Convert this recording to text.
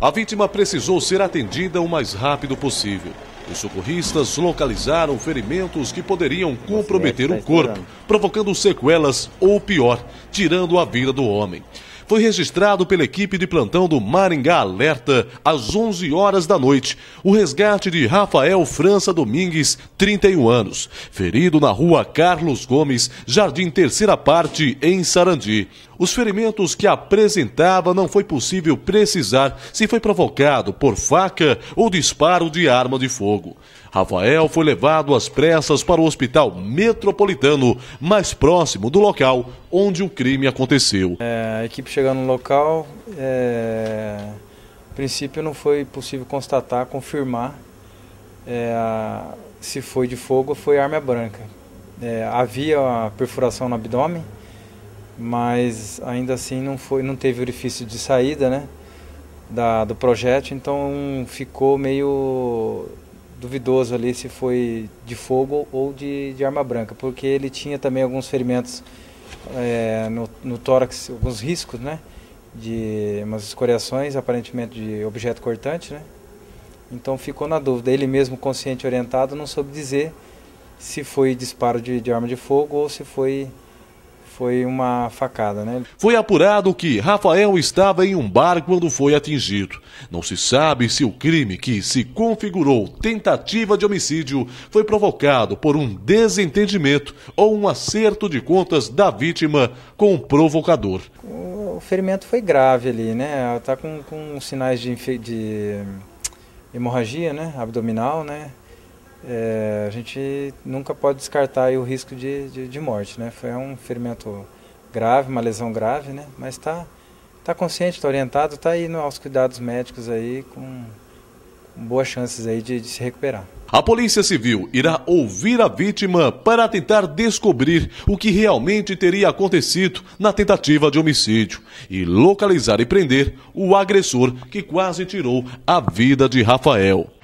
A vítima precisou ser atendida o mais rápido possível. Os socorristas localizaram ferimentos que poderiam comprometer o tá corpo, provocando sequelas ou pior, tirando a vida do homem foi registrado pela equipe de plantão do Maringá Alerta às 11 horas da noite o resgate de Rafael França Domingues, 31 anos, ferido na rua Carlos Gomes, Jardim Terceira Parte, em Sarandi. Os ferimentos que apresentava não foi possível precisar se foi provocado por faca ou disparo de arma de fogo. Rafael foi levado às pressas para o hospital metropolitano, mais próximo do local onde o crime aconteceu. É, a equipe chegando no local, é, a princípio não foi possível constatar, confirmar é, se foi de fogo ou foi arma branca. É, havia a perfuração no abdômen, mas ainda assim não, foi, não teve orifício de saída, né? Da, do projeto, então ficou meio duvidoso ali se foi de fogo ou de, de arma branca, porque ele tinha também alguns ferimentos é, no, no tórax, alguns riscos, né? De umas escoriações, aparentemente de objeto cortante, né? Então ficou na dúvida. Ele mesmo, consciente orientado, não soube dizer se foi disparo de, de arma de fogo ou se foi foi uma facada, né? Foi apurado que Rafael estava em um bar quando foi atingido. Não se sabe se o crime que se configurou tentativa de homicídio foi provocado por um desentendimento ou um acerto de contas da vítima com o provocador. O ferimento foi grave ali, né? Está com, com sinais de, de hemorragia, né? Abdominal, né? é, a gente nunca pode descartar o risco de, de, de, morte, né? Foi um ferimento grave, uma lesão grave, né? Mas está tá consciente, está orientado, está aí aos cuidados médicos aí com boas chances aí de, de, se recuperar. A Polícia Civil irá ouvir a vítima para tentar descobrir o que realmente teria acontecido na tentativa de homicídio e localizar e prender o agressor que quase tirou a vida de Rafael.